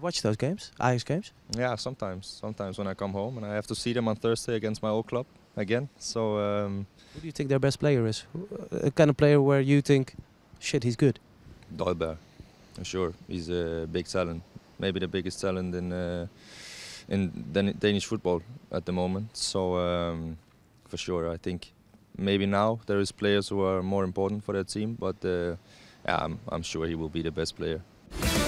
You watch those games, Ajax games? Yeah, sometimes. Sometimes when I come home and I have to see them on Thursday against my old club again. So. Um, Who do you think their best player is? Uh, a kind of player where you think, shit, he's good. Dolberg, sure. He's a big talent. Maybe the biggest talent in uh, in Dan Danish football at the moment. So um, for sure, I think maybe now there is players who are more important for that team, but uh, yeah, I'm, I'm sure he will be the best player.